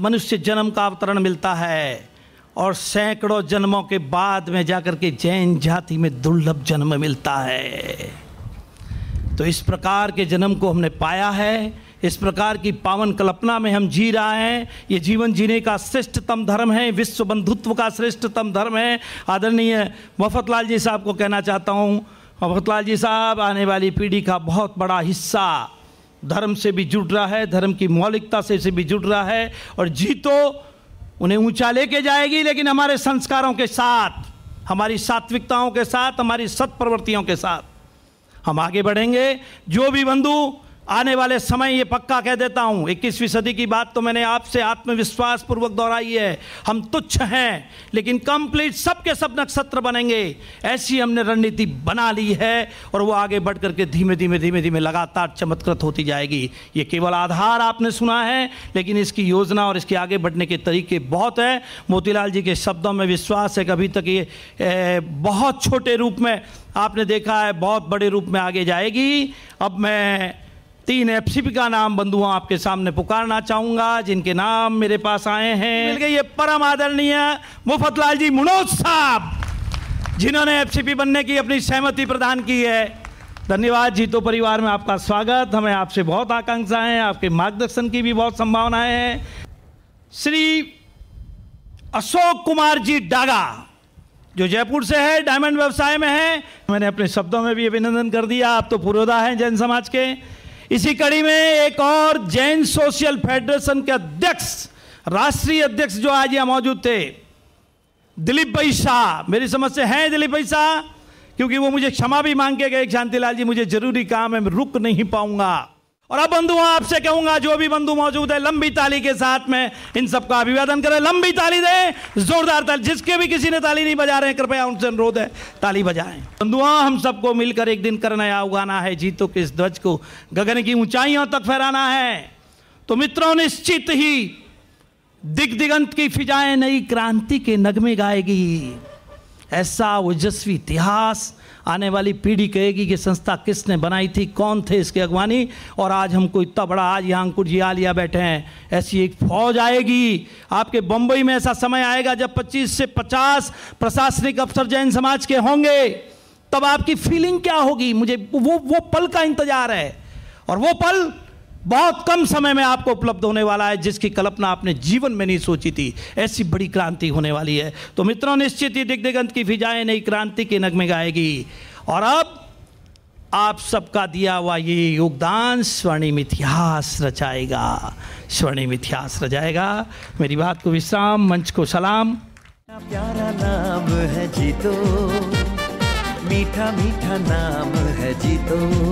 मनुष्य जन्म का अवतरण मिलता है और सैकड़ों जन्मों के बाद में जाकर के जैन जाति में दुर्लभ जन्म मिलता है तो इस प्रकार के जन्म को हमने पाया है इस प्रकार की पावन कल्पना में हम जी रहा है ये जीवन जीने का श्रेष्ठतम धर्म है विश्व बंधुत्व का श्रेष्ठतम धर्म है आदरणीय मफतलाल जी साहब को कहना चाहता हूँ मफतलाल जी साहब आने वाली पीढ़ी का बहुत बड़ा हिस्सा धर्म से भी जुड़ रहा है धर्म की मौलिकता से से भी जुड़ रहा है और जी तो उन्हें ऊंचा लेके जाएगी लेकिन हमारे संस्कारों के साथ हमारी सात्विकताओं के साथ हमारी सत्प्रवृत्तियों के साथ हम आगे बढ़ेंगे जो भी बंधु आने वाले समय ये पक्का कह देता हूँ इक्कीसवीं सदी की बात तो मैंने आपसे आत्मविश्वास पूर्वक दोहराई है हम तुच्छ हैं लेकिन कंप्लीट सबके सब नक्षत्र बनेंगे ऐसी हमने रणनीति बना ली है और वो आगे बढ़ करके धीमे धीमे धीमे धीमे लगातार चमत्कृत होती जाएगी ये केवल आधार आपने सुना है लेकिन इसकी योजना और इसके आगे बढ़ने के तरीके बहुत हैं मोतीलाल जी के शब्दों में विश्वास है कि अभी तक ये ए, बहुत छोटे रूप में आपने देखा है बहुत बड़े रूप में आगे जाएगी अब मैं तीन एफसीपी का नाम बंधुआ आपके सामने पुकारना चाहूंगा जिनके नाम मेरे पास आए हैं ये परम आदरणीय मुफतलाल जी मुनोज साहब जिन्होंने एफसीपी बनने की अपनी सहमति प्रदान की है धन्यवाद जीतो परिवार में आपका स्वागत हमें आपसे बहुत आकांक्षाएं है आपके मार्गदर्शन की भी बहुत संभावनाएं हैं श्री अशोक कुमार जी डागा जो जयपुर से है डायमंड व्यवसाय में है मैंने अपने शब्दों में भी अभिनंदन कर दिया आप तो पुरोधा हैं जैन समाज के इसी कड़ी में एक और जैन सोशल फेडरेशन के अध्यक्ष राष्ट्रीय अध्यक्ष जो आज यहाँ मौजूद थे दिलीप भाई शाह मेरी समझ से हैं दिलीप भाई शाह क्योंकि वो मुझे क्षमा भी मांग के गए शांतिलाल जी मुझे जरूरी काम है मैं रुक नहीं पाऊंगा और अब बंधुआ आपसे कहूंगा जो भी बंधु मौजूद है लंबी ताली के साथ में इन सबका अभिवादन करें लंबी ताली दें जोरदार ताली जिसके भी किसी ने ताली नहीं बजा रहे कृपया उनसे अनुरोध है ताली बजाएं बंधुआ हम सबको मिलकर एक दिन कर नया उगाना है जीतो के इस ध्वज को गगन की ऊंचाइयों तक फहराना है तो मित्रों निश्चित ही दिग्दिगंत की फिजाएं नई क्रांति के नगमे गाएगी ऐसा वजस्वी इतिहास आने वाली पीढ़ी कहेगी कि संस्था किसने बनाई थी कौन थे इसके अगवानी और आज हमको इतना बड़ा आज यहाँ अंकुर जी आलिया बैठे हैं ऐसी एक फौज आएगी आपके बम्बई में ऐसा समय आएगा जब 25 से 50 प्रशासनिक अफसर जैन समाज के होंगे तब आपकी फीलिंग क्या होगी मुझे वो वो पल का इंतजार है और वो पल बहुत कम समय में आपको उपलब्ध होने वाला है जिसकी कल्पना आपने जीवन में नहीं सोची थी ऐसी बड़ी क्रांति होने वाली है तो मित्रों निश्चित ही दिग्दिगंत की फिजाएं नई क्रांति के नगमे गाएगी और अब आप सबका दिया हुआ ये योगदान स्वर्णिम इतिहास रचाएगा स्वर्णिम इतिहास रचाएगा मेरी बात को विश्राम मंच को सलाम प्यारा नाम है जीतो मीठा मीठा नाम है जीतो